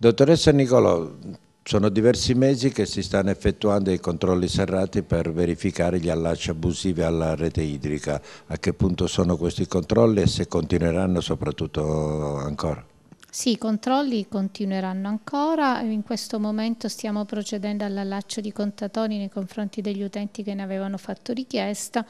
Dottoressa Nicolò, sono diversi mesi che si stanno effettuando i controlli serrati per verificare gli allacci abusivi alla rete idrica. A che punto sono questi controlli e se continueranno soprattutto ancora? Sì, i controlli continueranno ancora, in questo momento stiamo procedendo all'allaccio di contatori nei confronti degli utenti che ne avevano fatto richiesta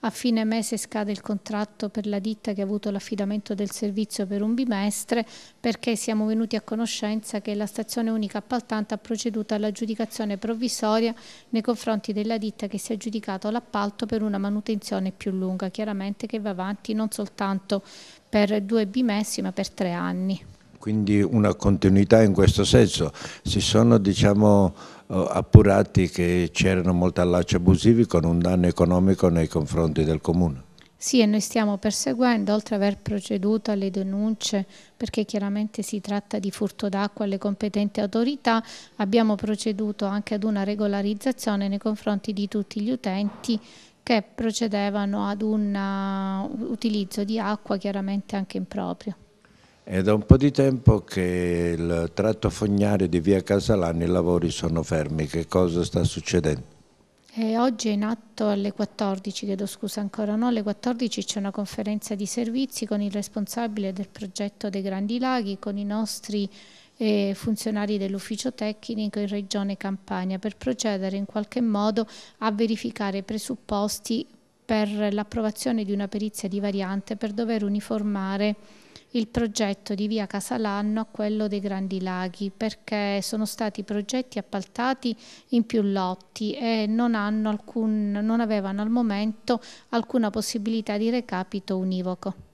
a fine mese scade il contratto per la ditta che ha avuto l'affidamento del servizio per un bimestre perché siamo venuti a conoscenza che la stazione unica appaltante ha proceduto all'aggiudicazione provvisoria nei confronti della ditta che si è aggiudicato l'appalto per una manutenzione più lunga, chiaramente che va avanti non soltanto per due bimestri ma per tre anni. Quindi una continuità in questo senso. Si sono diciamo eh, appurati che c'erano molti allacci abusivi con un danno economico nei confronti del Comune. Sì, e noi stiamo perseguendo, oltre ad aver proceduto alle denunce, perché chiaramente si tratta di furto d'acqua alle competenti autorità, abbiamo proceduto anche ad una regolarizzazione nei confronti di tutti gli utenti che procedevano ad un eh, utilizzo di acqua chiaramente anche improprio. È da un po' di tempo che il tratto fognario di via Casalani i lavori sono fermi. Che cosa sta succedendo? E oggi è in atto alle 14, chiedo scusa ancora no, alle 14 c'è una conferenza di servizi con il responsabile del progetto dei Grandi Laghi, con i nostri eh, funzionari dell'ufficio tecnico in Regione Campania per procedere in qualche modo a verificare i presupposti per l'approvazione di una perizia di variante per dover uniformare il progetto di via Casalanno a quello dei Grandi Laghi perché sono stati progetti appaltati in più lotti e non, alcun, non avevano al momento alcuna possibilità di recapito univoco.